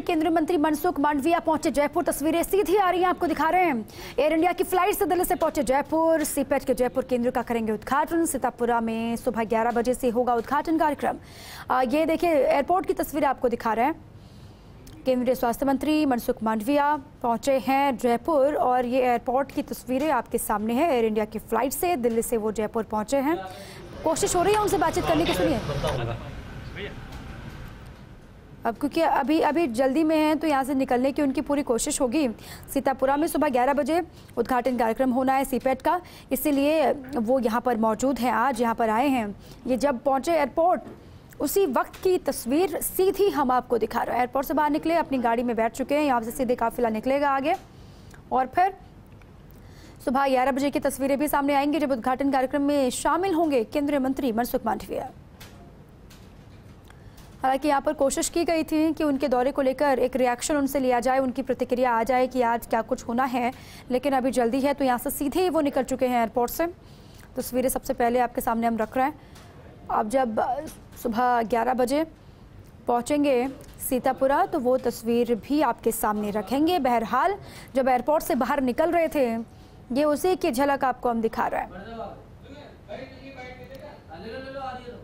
केंद्रीय मंत्री मनसुख मांडविया पहुंचे जयपुर तस्वीरें सीधी आ रही हैं आपको दिखा रहे हैं एयर इंडिया की फ्लाइट से दिल्ली से पहुंचे जयपुर सीपेट के जयपुर केंद्र का करेंगे उद्घाटन सीतापुरा में सुबह 11 बजे से होगा उद्घाटन कार्यक्रम ये देखिए एयरपोर्ट की तस्वीरें आपको दिखा रहे हैं केंद्रीय स्वास्थ्य मंत्री मनसुख मांडविया पहुंचे हैं जयपुर और ये एयरपोर्ट की तस्वीरें आपके सामने है एयर इंडिया की फ्लाइट से दिल्ली से वो जयपुर पहुंचे हैं कोशिश हो रही है उनसे बातचीत करने की सुनिए अब क्योंकि अभी अभी जल्दी में हैं तो यहाँ से निकलने की उनकी पूरी कोशिश होगी सीतापुरा में सुबह ग्यारह बजे उद्घाटन कार्यक्रम होना है सीपेट का इसीलिए वो यहाँ पर मौजूद हैं आज यहाँ पर आए हैं ये जब पहुँचे एयरपोर्ट उसी वक्त की तस्वीर सीधी हम आपको दिखा रहे हैं एयरपोर्ट से बाहर निकले अपनी गाड़ी में बैठ चुके हैं यहाँ से सीधे काफिला निकलेगा आगे और फिर सुबह ग्यारह बजे की तस्वीरें भी सामने आएंगी जब उद्घाटन कार्यक्रम में शामिल होंगे केंद्रीय मंत्री मनसुख मांडविया हालांकि यहाँ पर कोशिश की गई थी कि उनके दौरे को लेकर एक रिएक्शन उनसे लिया जाए उनकी प्रतिक्रिया आ जाए कि आज क्या कुछ होना है लेकिन अभी जल्दी है तो यहाँ से सीधे ही वो निकल चुके हैं एयरपोर्ट से तस्वीरें तो सबसे पहले आपके सामने हम रख रहे हैं अब जब सुबह ग्यारह बजे पहुँचेंगे सीतापुरा तो वो तस्वीर भी आपके सामने रखेंगे बहरहाल जब एयरपोर्ट से बाहर निकल रहे थे ये उसी की झलक आपको हम दिखा रहे हैं